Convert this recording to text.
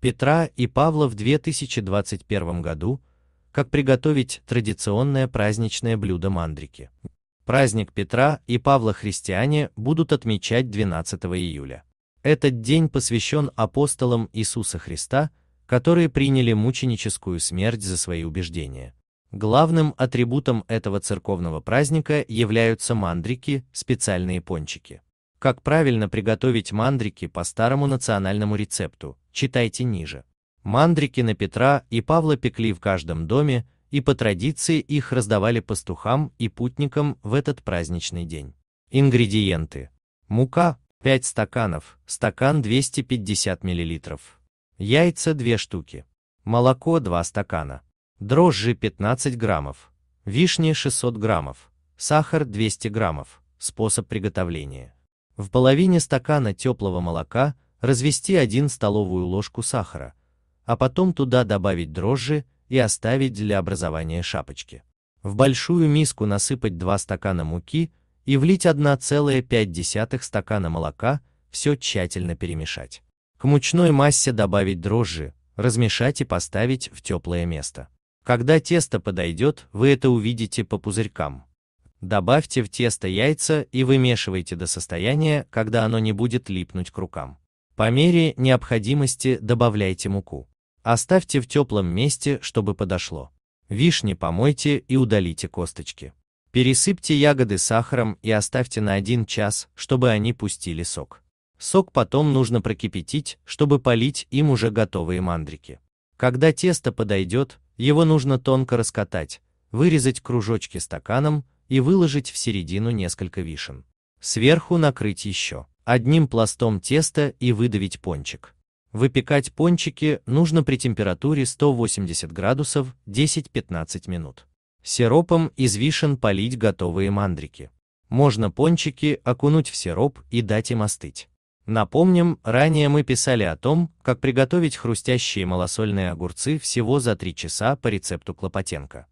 Петра и Павла в 2021 году, как приготовить традиционное праздничное блюдо мандрики. Праздник Петра и Павла христиане будут отмечать 12 июля. Этот день посвящен апостолам Иисуса Христа, которые приняли мученическую смерть за свои убеждения. Главным атрибутом этого церковного праздника являются мандрики, специальные пончики. Как правильно приготовить мандрики по старому национальному рецепту, читайте ниже. Мандрики на Петра и Павла пекли в каждом доме, и по традиции их раздавали пастухам и путникам в этот праздничный день. Ингредиенты. Мука 5 стаканов, стакан 250 мл. Яйца 2 штуки. Молоко 2 стакана. Дрожжи 15 граммов. Вишни 600 граммов. Сахар 200 граммов. Способ приготовления. В половине стакана теплого молока развести 1 столовую ложку сахара, а потом туда добавить дрожжи и оставить для образования шапочки. В большую миску насыпать 2 стакана муки и влить 1,5 стакана молока, все тщательно перемешать. К мучной массе добавить дрожжи, размешать и поставить в теплое место. Когда тесто подойдет, вы это увидите по пузырькам. Добавьте в тесто яйца и вымешивайте до состояния, когда оно не будет липнуть к рукам. По мере необходимости добавляйте муку. Оставьте в теплом месте, чтобы подошло. Вишни помойте и удалите косточки. Пересыпьте ягоды сахаром и оставьте на 1 час, чтобы они пустили сок. Сок потом нужно прокипятить, чтобы полить им уже готовые мандрики. Когда тесто подойдет, его нужно тонко раскатать, вырезать кружочки стаканом и выложить в середину несколько вишен. Сверху накрыть еще одним пластом теста и выдавить пончик. Выпекать пончики нужно при температуре 180 градусов 10-15 минут. Сиропом из вишен полить готовые мандрики. Можно пончики окунуть в сироп и дать им остыть. Напомним, ранее мы писали о том, как приготовить хрустящие малосольные огурцы всего за 3 часа по рецепту Клопотенко.